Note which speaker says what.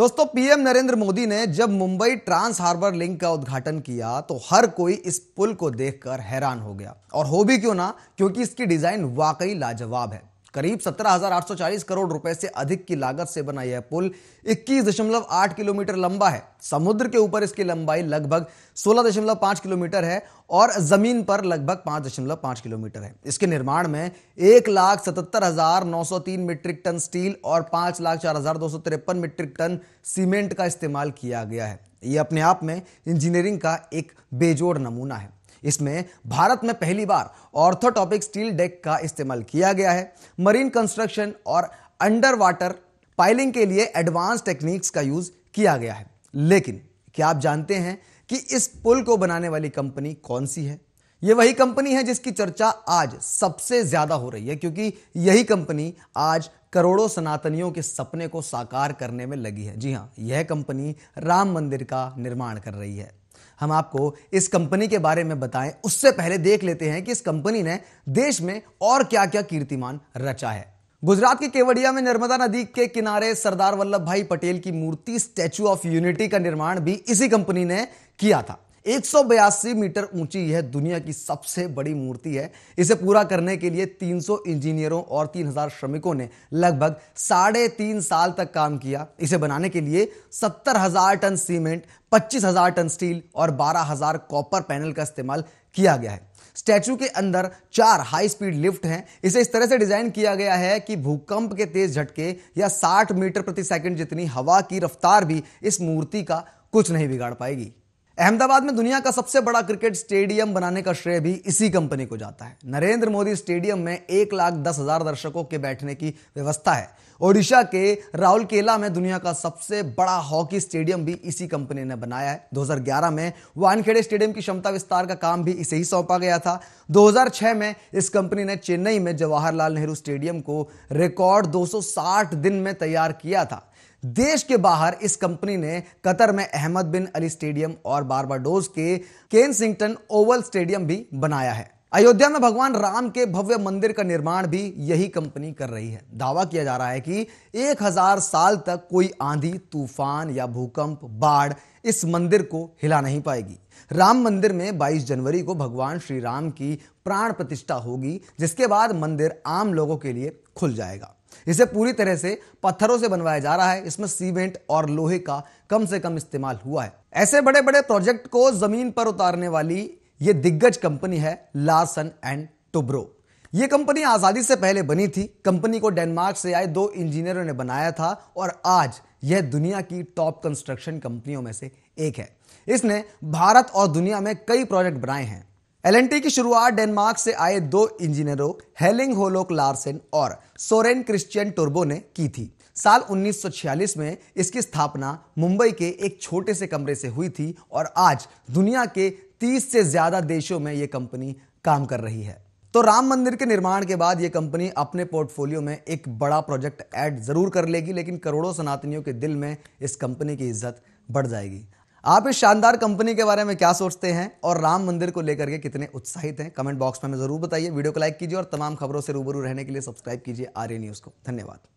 Speaker 1: दोस्तों पीएम नरेंद्र मोदी ने जब मुंबई ट्रांस हार्बर लिंक का उद्घाटन किया तो हर कोई इस पुल को देखकर हैरान हो गया और हो भी क्यों ना क्योंकि इसकी डिजाइन वाकई लाजवाब है करीब 17,840 करोड़ रुपए से अधिक की लागत से बना यह पुल 21.8 किलोमीटर लंबा है समुद्र के ऊपर इसकी लंबाई लगभग 16.5 किलोमीटर है और जमीन पर लगभग 5.5 किलोमीटर है इसके निर्माण में एक लाख सतहत्तर हजार नौ सौ तीन मीट्रिक टन स्टील और पांच लाख चार हजार दो सौ तिरपन मीट्रिक टन सीमेंट का इस्तेमाल किया गया है यह अपने आप में इंजीनियरिंग का एक बेजोड़ नमूना है इसमें भारत में पहली बार ऑर्थोटॉपिक स्टील डेक का इस्तेमाल किया गया है मरीन कंस्ट्रक्शन और अंडर वाटर पाइलिंग के लिए एडवांस टेक्निक्स का यूज किया गया है लेकिन क्या आप जानते हैं कि इस पुल को बनाने वाली कंपनी कौन सी है ये वही कंपनी है जिसकी चर्चा आज सबसे ज्यादा हो रही है क्योंकि यही कंपनी आज करोड़ों सनातनियों के सपने को साकार करने में लगी है जी हाँ यह कंपनी राम मंदिर का निर्माण कर रही है हम आपको इस कंपनी के बारे में बताएं उससे पहले देख लेते हैं कि इस कंपनी ने देश में और क्या क्या कीर्तिमान रचा है गुजरात के केवड़िया में नर्मदा नदी के किनारे सरदार वल्लभ भाई पटेल की मूर्ति स्टैचू ऑफ यूनिटी का निर्माण भी इसी कंपनी ने किया था एक मीटर ऊंची यह दुनिया की सबसे बड़ी मूर्ति है इसे पूरा करने के लिए 300 इंजीनियरों और 3000 श्रमिकों ने लगभग साढ़े तीन साल तक काम किया इसे बनाने के लिए सत्तर हजार टन सीमेंट पच्चीस हजार टन स्टील और बारह हजार कॉपर पैनल का इस्तेमाल किया गया है स्टैचू के अंदर चार हाई स्पीड लिफ्ट हैं इसे इस तरह से डिजाइन किया गया है कि भूकंप के तेज झटके या 60 मीटर प्रति सेकंड जितनी हवा की रफ्तार भी इस मूर्ति का कुछ नहीं बिगाड़ पाएगी अहमदाबाद में दुनिया का सबसे बड़ा क्रिकेट स्टेडियम बनाने का श्रेय भी इसी कंपनी को जाता है नरेंद्र मोदी स्टेडियम में एक लाख दस हजार दर्शकों के बैठने की व्यवस्था है ओडिशा के राउलकेला में दुनिया का सबसे बड़ा हॉकी स्टेडियम भी इसी कंपनी ने बनाया है 2011 में वानखेड़े स्टेडियम की क्षमता विस्तार का काम भी इसे ही सौंपा गया था 2006 में इस कंपनी ने चेन्नई में जवाहरलाल नेहरू स्टेडियम को रिकॉर्ड 260 दिन में तैयार किया था देश के बाहर इस कंपनी ने कतर में अहमद बिन अली स्टेडियम और बारबाडोज के सिंगटन ओवल स्टेडियम भी बनाया है अयोध्या में भगवान राम के भव्य मंदिर का निर्माण भी यही कंपनी कर रही है दावा किया जा रहा है कि 1000 साल तक कोई आंधी तूफान या भूकंप बाढ़ इस मंदिर को हिला नहीं पाएगी राम मंदिर में 22 जनवरी को भगवान श्री राम की प्राण प्रतिष्ठा होगी जिसके बाद मंदिर आम लोगों के लिए खुल जाएगा इसे पूरी तरह से पत्थरों से बनवाया जा रहा है इसमें सीमेंट और लोहे का कम से कम इस्तेमाल हुआ है ऐसे बड़े बड़े प्रोजेक्ट को जमीन पर उतारने वाली यह दिग्गज कंपनी है लार्सन एंड टुब्रो ये कंपनी आज़ादी से पहले बनी थी कंपनी को डेनमार्क से आए दो इंजीनियरों ने बनाया था और आज यह दुनिया की टॉप कंस्ट्रक्शन कंपनियों में से एक है इसने भारत और दुनिया में कई प्रोजेक्ट बनाए हैं एल की शुरुआत डेनमार्क से आए दो इंजीनियरों हेलिंग होलोक लार्सन और सोरेन क्रिश्चियन टोर्बो ने की थी साल 1946 में इसकी स्थापना मुंबई के एक छोटे से कमरे से हुई थी और आज दुनिया के 30 से ज्यादा देशों में यह कंपनी काम कर रही है तो राम मंदिर के निर्माण के बाद यह कंपनी अपने पोर्टफोलियो में एक बड़ा प्रोजेक्ट ऐड जरूर कर लेगी लेकिन करोड़ों सनातनियों के दिल में इस कंपनी की इज्जत बढ़ जाएगी आप इस शानदार कंपनी के बारे में क्या सोचते हैं और राम मंदिर को लेकर के कितने उत्साहित हैं कमेंट बॉक्स में हमें जरूर बताइए वीडियो को लाइक कीजिए और तमाम खबरों से रूबरू रहने के लिए सब्सक्राइब कीजिए आर्य न्यूज़ को धन्यवाद